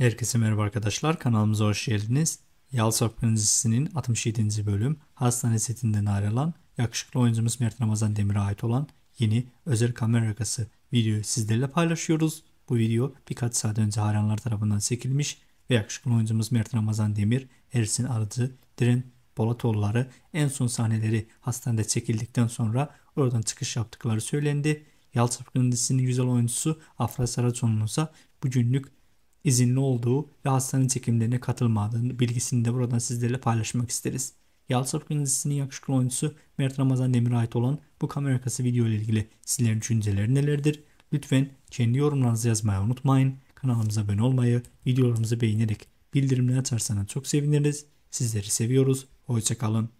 Herkese merhaba arkadaşlar. Kanalımıza hoş geldiniz. Yal Sofkan dizisinin 67. bölüm hastane setinden ayrılan yakışıklı oyuncumuz Mert Ramazan Demir'e ait olan yeni özel kamera arkası videoyu sizlerle paylaşıyoruz. Bu video birkaç saat önce hayranlar tarafından çekilmiş ve yakışıklı oyuncumuz Mert Ramazan Demir, Ersin Arıcı, Diren Bolatoğulları en son sahneleri hastanede çekildikten sonra oradan çıkış yaptıkları söylendi. Yalçapkın dizisinin güzel oyuncusu Afra Saracoğlu'nun ise bugünlük izinli olduğu ve hastanın çekimlerine katılmadığını bilgisini de buradan sizlerle paylaşmak isteriz. Yalçın Akın yakışıklı oyuncusu Mert Ramazan Demir'e ait olan bu kamera arkası video ile ilgili sizlerin düşünceleri nelerdir? Lütfen kendi yorumlarınızı yazmayı unutmayın. Kanalımıza abone olmayı, videolarımızı beğenerek bildirimleri açarsanız çok seviniriz. Sizleri seviyoruz. Hoşçakalın.